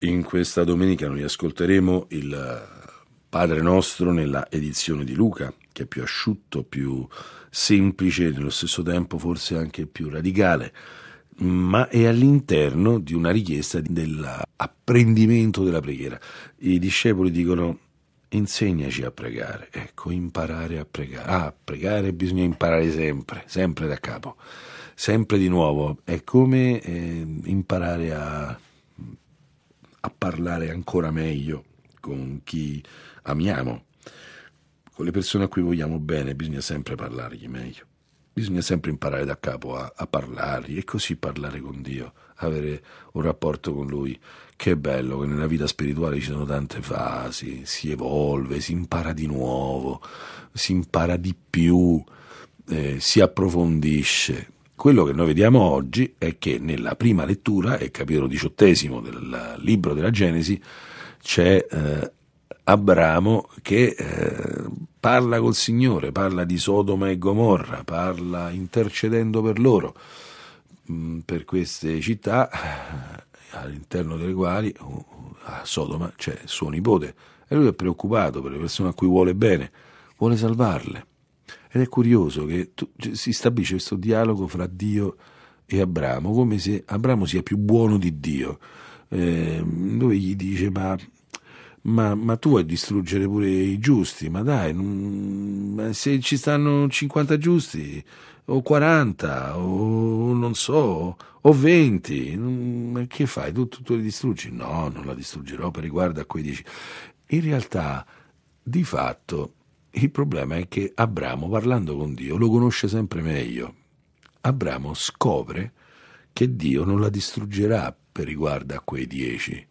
In questa domenica noi ascolteremo il eh, Padre nostro nella edizione di Luca, che è più asciutto, più semplice, e nello stesso tempo forse anche più radicale, ma è all'interno di una richiesta dell'apprendimento della preghiera. I discepoli dicono insegnaci a pregare, ecco, imparare a pregare. Ah, pregare bisogna imparare sempre, sempre da capo, sempre di nuovo. È come eh, imparare a a parlare ancora meglio con chi amiamo. Con le persone a cui vogliamo bene bisogna sempre parlargli meglio. Bisogna sempre imparare da capo a, a parlargli e così parlare con Dio, avere un rapporto con Lui. Che bello che nella vita spirituale ci sono tante fasi, si evolve, si impara di nuovo, si impara di più, eh, si approfondisce quello che noi vediamo oggi è che nella prima lettura, e capitolo diciottesimo del libro della Genesi, c'è eh, Abramo che eh, parla col Signore, parla di Sodoma e Gomorra, parla intercedendo per loro, mh, mm, per queste città eh, all'interno delle quali uh, a Sodoma c'è suo nipote e lui è preoccupato per le persone a cui vuole bene, vuole salvarle. Ed è curioso che tu, cioè, si stabilisce questo dialogo fra Dio e Abramo, come se Abramo sia più buono di Dio, eh, dove gli dice ma, ma, ma, tu vuoi distruggere pure i giusti, ma dai, non, se ci stanno 50 giusti o 40 o non so, o 20, che fai? Tu, tu, tu li distruggi? No, non la distruggerò per riguardo a quei 10. In realtà, di fatto, il problema è che Abramo, parlando con Dio, lo conosce sempre meglio. Abramo scopre che Dio non la distruggerà per riguardo a quei dieci.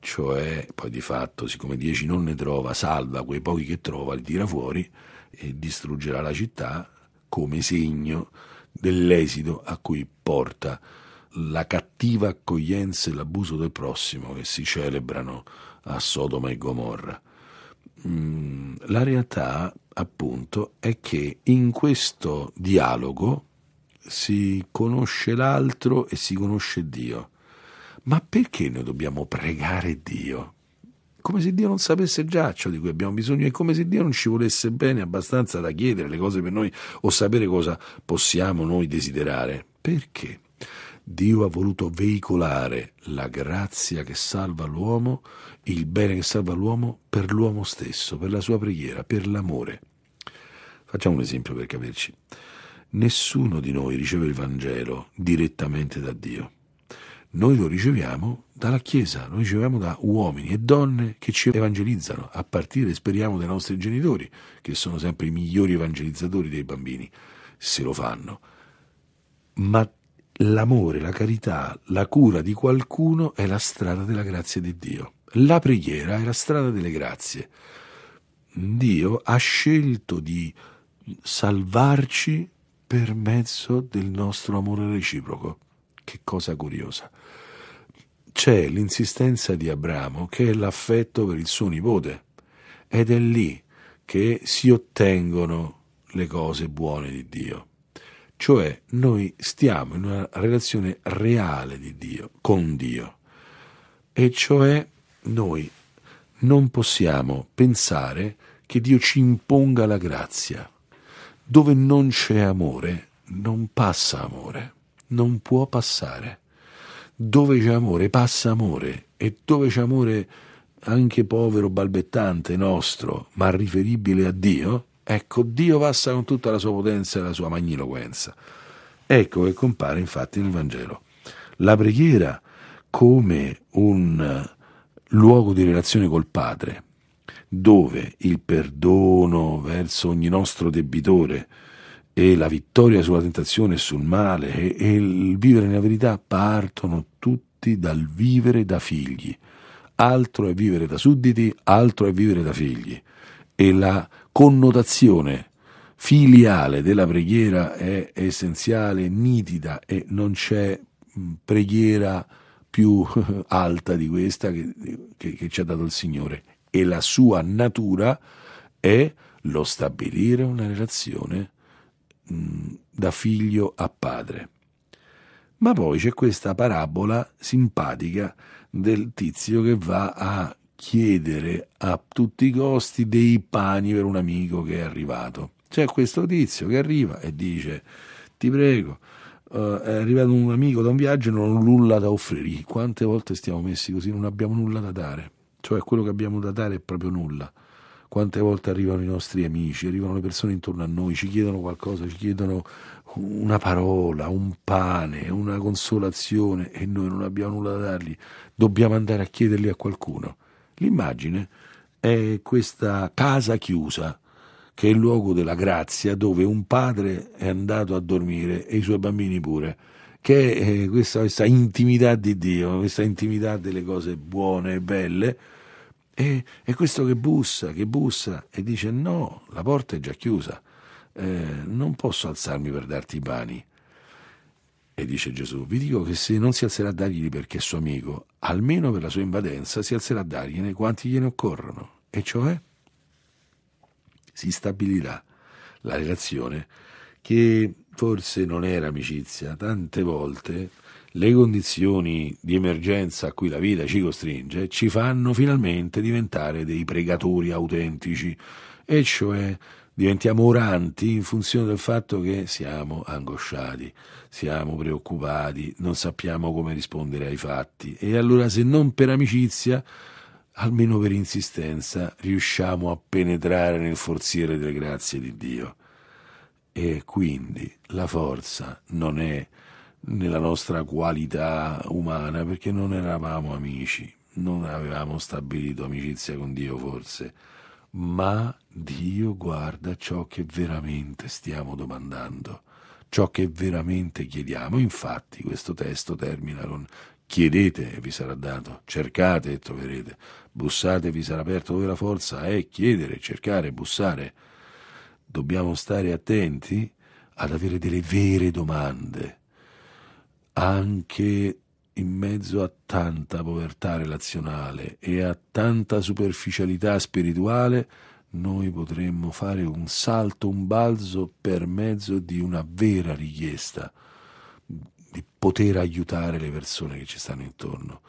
Cioè, poi di fatto, siccome dieci non ne trova, salva quei pochi che trova, li tira fuori e distruggerà la città come segno dell'esito a cui porta la cattiva accoglienza e l'abuso del prossimo che si celebrano a Sodoma e Gomorra. Mm, la realtà appunto è che in questo dialogo si conosce l'altro e si conosce Dio. Ma perché noi dobbiamo pregare Dio? Come se Dio non sapesse già ciò di cui abbiamo bisogno è come se Dio non ci volesse bene abbastanza da chiedere le cose per noi o sapere cosa possiamo noi desiderare. Perché? Dio ha voluto veicolare la grazia che salva l'uomo, il bene che salva l'uomo per l'uomo stesso, per la sua preghiera, per l'amore. Facciamo un esempio per capirci. Nessuno di noi riceve il Vangelo direttamente da Dio. Noi lo riceviamo dalla Chiesa, lo riceviamo da uomini e donne che ci evangelizzano, a partire, speriamo, dai nostri genitori, che sono sempre i migliori evangelizzatori dei bambini, se lo fanno. Ma l'amore, la carità, la cura di qualcuno è la strada della grazia di Dio. La preghiera è la strada delle grazie. Dio ha scelto di salvarci per mezzo del nostro amore reciproco. Che cosa curiosa. C'è l'insistenza di Abramo che è l'affetto per il suo nipote ed è lì che si ottengono le cose buone di Dio. Cioè noi stiamo in una relazione reale di Dio, con Dio. E cioè noi non possiamo pensare che Dio ci imponga la grazia. Dove non c'è amore, non passa amore, non può passare. Dove c'è amore, passa amore. E dove c'è amore anche povero, balbettante nostro, ma riferibile a Dio, Ecco, Dio passa con tutta la sua potenza e la sua magniloquenza. Ecco che compare infatti nel Vangelo. La preghiera come un eh, luogo di relazione col Padre, dove il perdono verso ogni nostro debitore e la vittoria sulla tentazione e sul male e, e il vivere nella verità partono tutti dal vivere da figli. Altro è vivere da sudditi, altro è vivere da figli e la connotazione filiale della preghiera è essenziale, nitida e non c'è preghiera più alta di questa che, che, che ci ha dato il Signore e la sua natura è lo stabilire una relazione mh, da figlio a padre. Ma poi c'è questa parabola simpatica del tizio che va a chiedere a tutti i costi dei pani per un amico che è arrivato. C'è questo tizio che arriva e dice: Ti prego, Uh, è arrivato un amico da un viaggio e non ho nulla da offrire. Quante volte stiamo messi così? Non abbiamo nulla da dare. Cioè quello che abbiamo da dare è proprio nulla. Quante volte arrivano i nostri amici, arrivano le persone intorno a noi, ci chiedono qualcosa, ci chiedono una parola, un pane, una consolazione e noi non abbiamo nulla da dargli. Dobbiamo andare a chiederli a qualcuno. L'immagine è questa casa chiusa, che è il luogo della grazia dove un padre è andato a dormire e i suoi bambini pure, che è eh, questa, questa intimità di Dio, questa intimità delle cose buone e belle. E, è questo che bussa, che bussa e dice no, la porta è già chiusa, eh, non posso alzarmi per darti i pani. E dice Gesù, vi dico che se non si alzerà a dargli perché è suo amico, almeno per la sua invadenza si alzerà a dargliene quanti gliene occorrono. E cioè si stabilirà la relazione che forse non era amicizia, tante volte le condizioni di emergenza a cui la vita ci costringe ci fanno finalmente diventare dei pregatori autentici, e cioè diventiamo oranti in funzione del fatto che siamo angosciati, siamo preoccupati, non sappiamo come rispondere ai fatti. E allora se non per amicizia, almeno per insistenza, riusciamo a penetrare nel forziere delle grazie di Dio. E quindi la forza non è nella nostra qualità umana, perché non eravamo amici, non avevamo stabilito amicizia con Dio forse ma Dio guarda ciò che veramente stiamo domandando, ciò che veramente chiediamo. Infatti questo testo termina con chiedete e vi sarà dato, cercate e troverete, bussate e vi sarà aperto dove la forza è chiedere, cercare, bussare. Dobbiamo stare attenti ad avere delle vere domande, anche in mezzo a tanta povertà relazionale e a tanta superficialità spirituale, noi potremmo fare un salto, un balzo per mezzo di una vera richiesta di poter aiutare le persone che ci stanno intorno.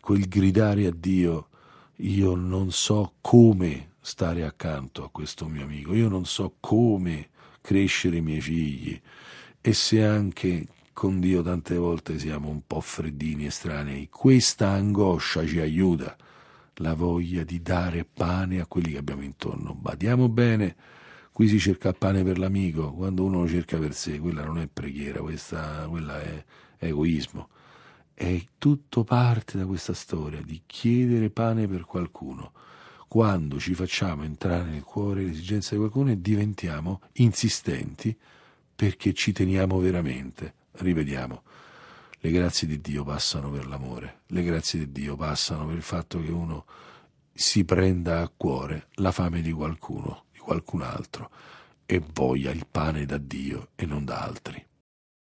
Quel gridare a Dio, io non so come stare accanto a questo mio amico, io non so come crescere i miei figli e se anche con Dio tante volte siamo un po' freddini, estranei. Questa angoscia ci aiuta, la voglia di dare pane a quelli che abbiamo intorno. Badiamo bene, qui si cerca pane per l'amico, quando uno lo cerca per sé, quella non è preghiera, questa, quella è egoismo. E tutto parte da questa storia di chiedere pane per qualcuno. Quando ci facciamo entrare nel cuore l'esigenza di qualcuno e diventiamo insistenti perché ci teniamo veramente rivediamo. Le grazie di Dio passano per l'amore, le grazie di Dio passano per il fatto che uno si prenda a cuore la fame di qualcuno, di qualcun altro, e voglia il pane da Dio e non da altri.